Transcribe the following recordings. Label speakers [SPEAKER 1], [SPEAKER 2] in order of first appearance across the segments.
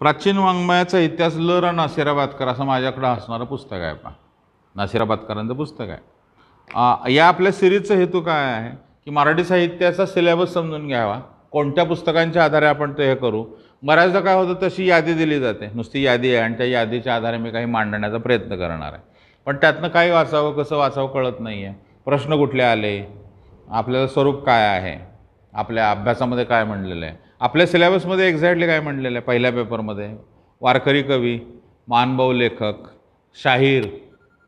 [SPEAKER 1] प्राचीन वाङ्मयाचा इतिहास लर नासिराबादकर असं माझ्याकडं असणारं पुस्तक आहे पा नासिराबादकरांचं पुस्तक आहे या आपल्या सिरीजचं हेतू काय आहे की मराठी साहित्याचा सिलेबस समजून घ्यावा कोणत्या पुस्तकांच्या आधारे आपण ते हे करू बऱ्याचदा काय होतं तशी यादी दिली जाते नुसती यादी आहे आणि त्या यादीच्या आधारे मी काही मांडण्याचा प्रयत्न करणार आहे पण त्यातनं काय वाचावं कसं वाचावं कळत नाही आहे प्रश्न कुठले आले आपल्याला स्वरूप काय आहे आपल्या अभ्यासामध्ये काय म्हणलेलं आहे आपल्या सिलेबसमध्ये एक्झॅक्टली काय म्हणलेलं आहे पहिल्या पेपरमध्ये वारकरी कवी मानभाऊ लेखक शाहीर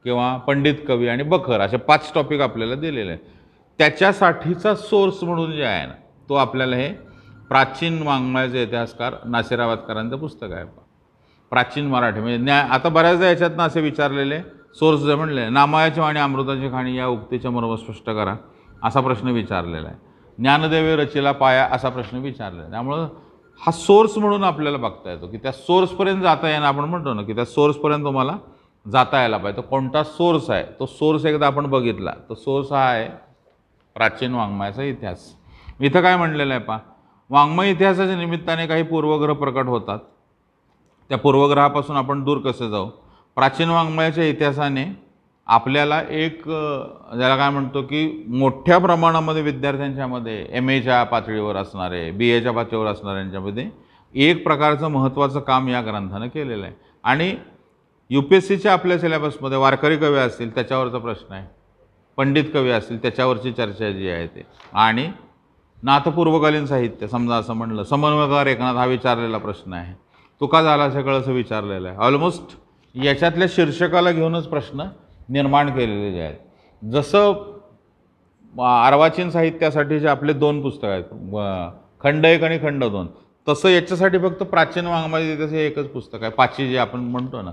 [SPEAKER 1] किंवा पंडित कवी आणि बखर असे पाच टॉपिक आपल्याला दिलेले आहेत त्याच्यासाठीचा सोर्स म्हणून जे आहे ना तो आपल्याला हे प्राचीन वाङ्मयाचे इतिहासकार नासिराबादकरांचं पुस्तक आहे प्राचीन मराठी म्हणजे न्या आता बऱ्याचदा याच्यातनं असे विचारलेले सोर्स जे म्हणले नामायाची वाणी अमृताची खाणी या उक्तीच्या बरोबर स्पष्ट करा असा प्रश्न विचारलेला आहे ज्ञानदेवे रचेला पाया असा प्रश्न विचारला त्यामुळं हा सोर्स म्हणून आपल्याला बघता येतो की त्या सोर्सपर्यंत जाता येणं आपण म्हणतो ना की त्या सोर्सपर्यंत तुम्हाला जाता यायला पाहिजे तो कोणता सोर्स आहे तो सोर्स एकदा आपण बघितला तो सोर्स हा आहे प्राचीन वाङ्मयाचा इतिहास इथं काय म्हणलेलं आहे पा वाङ्मय इतिहासाच्या निमित्ताने काही पूर्वग्रह प्रकट होतात त्या पूर्वग्रहापासून आपण दूर कसे जाऊ प्राचीन वाङ्मयाच्या इतिहासाने आपल्याला एक ज्याला काय म्हणतो की मोठ्या प्रमाणामध्ये विद्यार्थ्यांच्यामध्ये एम एच्या पातळीवर असणारे बी एच्या पातळीवर असणाऱ्यांच्यामध्ये एक प्रकारचं महत्त्वाचं काम या ग्रंथानं केलेलं आहे आणि यू पी एस सीच्या आपल्या सिलेबसमध्ये वारकरी कवी असतील त्याच्यावरचा प्रश्न आहे पंडित कवी असतील त्याच्यावरची चर्चा जी आहे ते आणि नाथपूर्वकालीन साहित्य समजा असं म्हणलं समन्वयकार एकनाथ हा विचारलेला प्रश्न आहे तो का झाला सगळं असं विचारलेलं आहे ऑलमोस्ट याच्यातल्या शीर्षकाला घेऊनच प्रश्न निर्माण केलेले आहेत जसं साहित्यासाठी जे आपले दोन पुस्तकं आहेत खंड एक आणि खंड दोन तसं याच्यासाठी फक्त प्राचीन वाङ्मयाचे तसं एकच पुस्तक आहे पाची जे आपण म्हणतो ना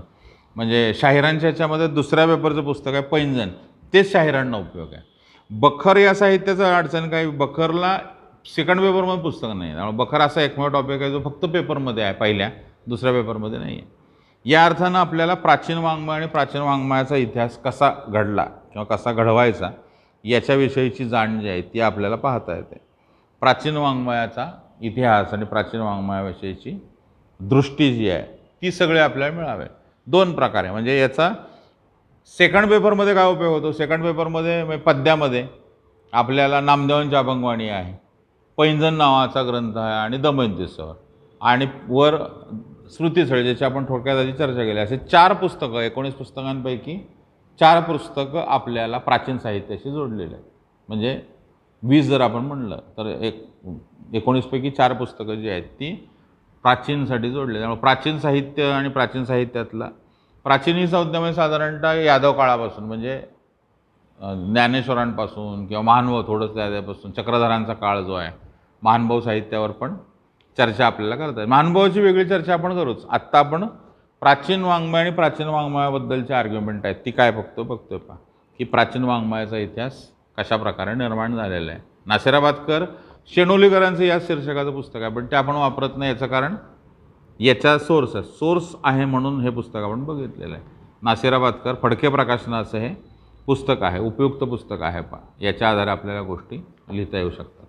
[SPEAKER 1] म्हणजे शाहिरांच्या याच्यामध्ये दुसऱ्या पेपरचं पुस्तक आहे पैंजण तेच शाहिरांना उपयोग आहे बखर या साहित्याचं अडचण काय बखरला सेकंड पेपरमध्ये पुस्तक नाही त्यामुळे बखर असा एकमेव टॉपिक आहे जो फक्त पेपरमध्ये आहे पहिल्या दुसऱ्या पेपरमध्ये नाही आहे या अर्थानं आपल्याला प्राचीन वाङ्मय आणि प्राचीन वाङ्मयाचा इतिहास कसा घडला किंवा कसा घडवायचा याच्याविषयीची जाण जी आहे ती आपल्याला पाहता येते प्राचीन वाङ्मयाचा इतिहास आणि प्राचीन वाङ्मयाविषयीची दृष्टी जी आहे ती सगळी आपल्याला मिळावे दोन प्रकारे म्हणजे याचा सेकंड पेपरमध्ये काय उपयोग होतो सेकंड पेपरमध्ये म्हणजे पद्यामध्ये आपल्याला नामदेवांची अभंगवाणी आहे पैंजन नावाचा ग्रंथ आहे आणि दमयंतीसह आणि वर स्मृतीसळ ज्याची आपण थोडक्यात आधी चर्चा केली असे चार पुस्तकं एकोणीस पुस्तकांपैकी चार पुस्तकं आपल्याला प्राचीन साहित्याशी जोडलेले आहेत म्हणजे वीस जर आपण म्हणलं तर एक एकोणीसपैकी चार पुस्तकं जी आहेत ती प्राचीनसाठी जोडलेली त्यामुळे प्राचीन साहित्य आणि प्राचीन साहित्यातला प्राचीन ही संज्ञा म्हणजे साधारणतः यादव काळापासून म्हणजे ज्ञानेश्वरांपासून किंवा महानुभाव थोडंसं त्यापासून चक्रधरांचा काळ जो आहे महानुभाव साहित्यावर पण चर्चा आपल्याला करता येईल महानुभावाची वेगळी चर्चा आपण करूच आत्ता आपण प्राचीन वाङ्मय आणि प्राचीन वाङ्मयाबद्दलची आर्ग्युमेंट आहेत ती काय बघतो बघतोय पहा की प्राचीन वाङ्मयाचा इतिहास कशा प्रकारे निर्माण झालेला आहे नाशिराबादकर शेणोलीकरांचं या शीर्षकाचं पुस्तक आहे पण ते आपण वापरत नाही याचं कारण याचा सोर्स आहे सोर्स आहे म्हणून हे पुस्तक आपण बघितलेलं आहे नाशिराबादकर फडके प्रकाशनाचं हे पुस्तक आहे उपयुक्त पुस्तक आहे पा याच्या आधारे आपल्याला गोष्टी लिहिता येऊ शकतात